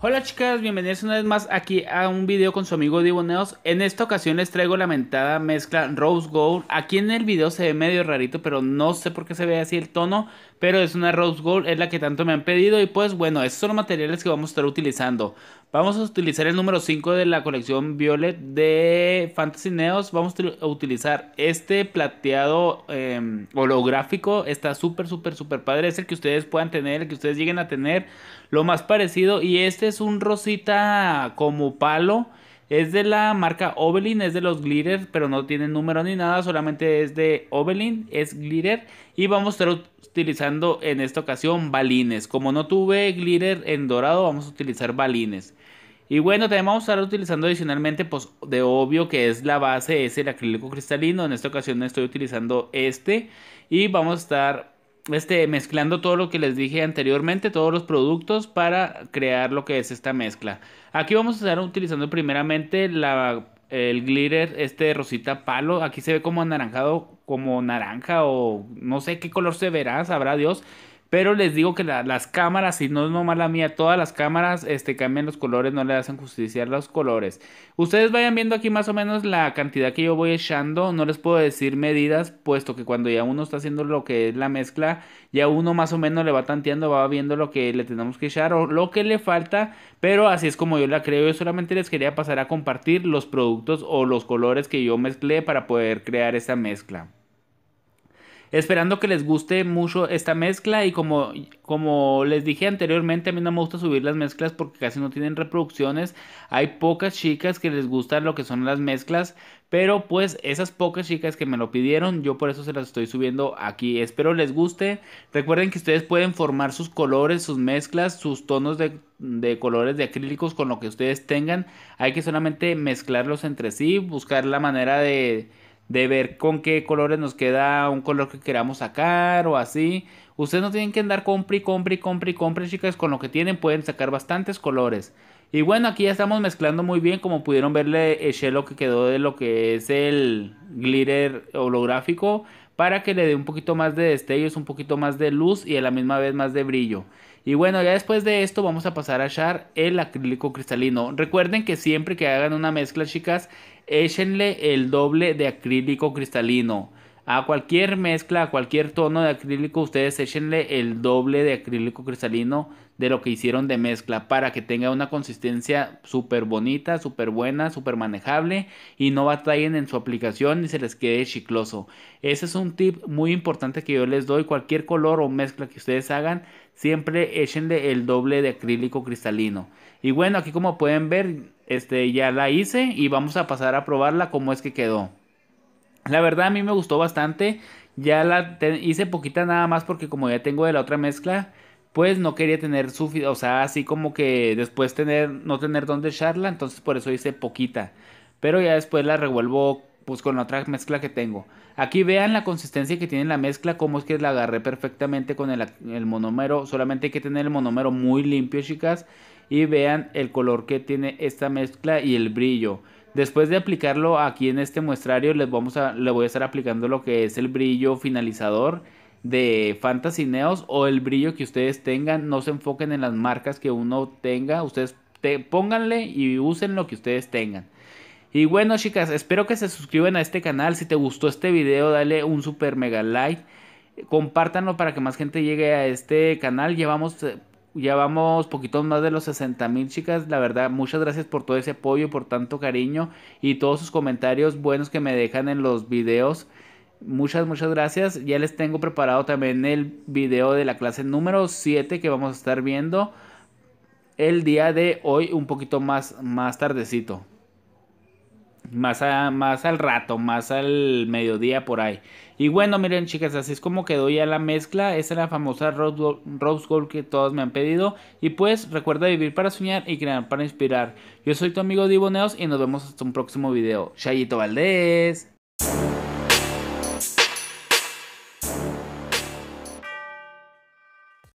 Hola chicas, bienvenidos una vez más aquí a un video con su amigo Neos, En esta ocasión les traigo la mentada mezcla Rose Gold. Aquí en el video se ve medio rarito, pero no sé por qué se ve así el tono. Pero es una Rose Gold, es la que tanto me han pedido. Y pues bueno, estos son los materiales que vamos a estar utilizando. Vamos a utilizar el número 5 de la colección Violet de Fantasy Neos. Vamos a utilizar este plateado em, holográfico. Está súper, súper, súper padre. Es el que ustedes puedan tener, el que ustedes lleguen a tener. Lo más parecido. Y este es un rosita como palo. Es de la marca Obelin, es de los glitters, pero no tiene número ni nada, solamente es de Obelin, es glitter. Y vamos a estar utilizando en esta ocasión balines. Como no tuve glitter en dorado, vamos a utilizar balines. Y bueno, también vamos a estar utilizando adicionalmente, pues de obvio que es la base, es el acrílico cristalino. En esta ocasión estoy utilizando este. Y vamos a estar este, mezclando todo lo que les dije anteriormente, todos los productos para crear lo que es esta mezcla. Aquí vamos a estar utilizando primeramente la, el glitter este rosita palo. Aquí se ve como anaranjado, como naranja o no sé qué color se verá, sabrá Dios. Pero les digo que las cámaras, si no es nomás la mía, todas las cámaras este, cambian los colores, no le hacen justicia los colores. Ustedes vayan viendo aquí más o menos la cantidad que yo voy echando. No les puedo decir medidas, puesto que cuando ya uno está haciendo lo que es la mezcla, ya uno más o menos le va tanteando, va viendo lo que le tenemos que echar o lo que le falta. Pero así es como yo la creo. Yo solamente les quería pasar a compartir los productos o los colores que yo mezclé para poder crear esa mezcla. Esperando que les guste mucho esta mezcla y como, como les dije anteriormente, a mí no me gusta subir las mezclas porque casi no tienen reproducciones. Hay pocas chicas que les gustan lo que son las mezclas, pero pues esas pocas chicas que me lo pidieron, yo por eso se las estoy subiendo aquí. Espero les guste. Recuerden que ustedes pueden formar sus colores, sus mezclas, sus tonos de, de colores de acrílicos con lo que ustedes tengan. Hay que solamente mezclarlos entre sí, buscar la manera de de ver con qué colores nos queda un color que queramos sacar o así. Ustedes no tienen que andar compre, compre, compre, compre, chicas. Con lo que tienen pueden sacar bastantes colores. Y bueno, aquí ya estamos mezclando muy bien. Como pudieron verle, el eh, lo que quedó de lo que es el glitter holográfico para que le dé un poquito más de destellos, un poquito más de luz y a la misma vez más de brillo. Y bueno, ya después de esto vamos a pasar a echar el acrílico cristalino. Recuerden que siempre que hagan una mezcla, chicas, échenle el doble de acrílico cristalino. A cualquier mezcla, a cualquier tono de acrílico, ustedes échenle el doble de acrílico cristalino de lo que hicieron de mezcla para que tenga una consistencia súper bonita, súper buena, súper manejable y no batallen en su aplicación y se les quede chicloso. Ese es un tip muy importante que yo les doy. Cualquier color o mezcla que ustedes hagan, siempre échenle el doble de acrílico cristalino. Y bueno, aquí como pueden ver, este ya la hice y vamos a pasar a probarla como es que quedó. La verdad a mí me gustó bastante. Ya la hice poquita nada más porque como ya tengo de la otra mezcla, pues no quería tener suficiente. o sea, así como que después tener no tener dónde echarla, entonces por eso hice poquita. Pero ya después la revuelvo pues con la otra mezcla que tengo. Aquí vean la consistencia que tiene la mezcla, cómo es que la agarré perfectamente con el, el monómero. Solamente hay que tener el monómero muy limpio, chicas. Y vean el color que tiene esta mezcla y el brillo. Después de aplicarlo aquí en este muestrario, les, vamos a, le voy a estar aplicando lo que es el brillo finalizador de Fantasy Neos o el brillo que ustedes tengan. No se enfoquen en las marcas que uno tenga. Ustedes pónganle y usen lo que ustedes tengan. Y bueno chicas, espero que se suscriban a este canal. Si te gustó este video, dale un super mega like. Compártanlo para que más gente llegue a este canal. Llevamos eh, ya vamos poquito más de los 60 mil chicas. La verdad, muchas gracias por todo ese apoyo, por tanto cariño y todos sus comentarios buenos que me dejan en los videos. Muchas, muchas gracias. Ya les tengo preparado también el video de la clase número 7 que vamos a estar viendo el día de hoy un poquito más, más tardecito más, más al rato, más al mediodía por ahí. Y bueno, miren chicas, así es como quedó ya la mezcla. Esa es la famosa Rose, Rose Gold que todos me han pedido. Y pues recuerda vivir para soñar y crear para inspirar. Yo soy tu amigo Diboneos y nos vemos hasta un próximo video. Chayito Valdés.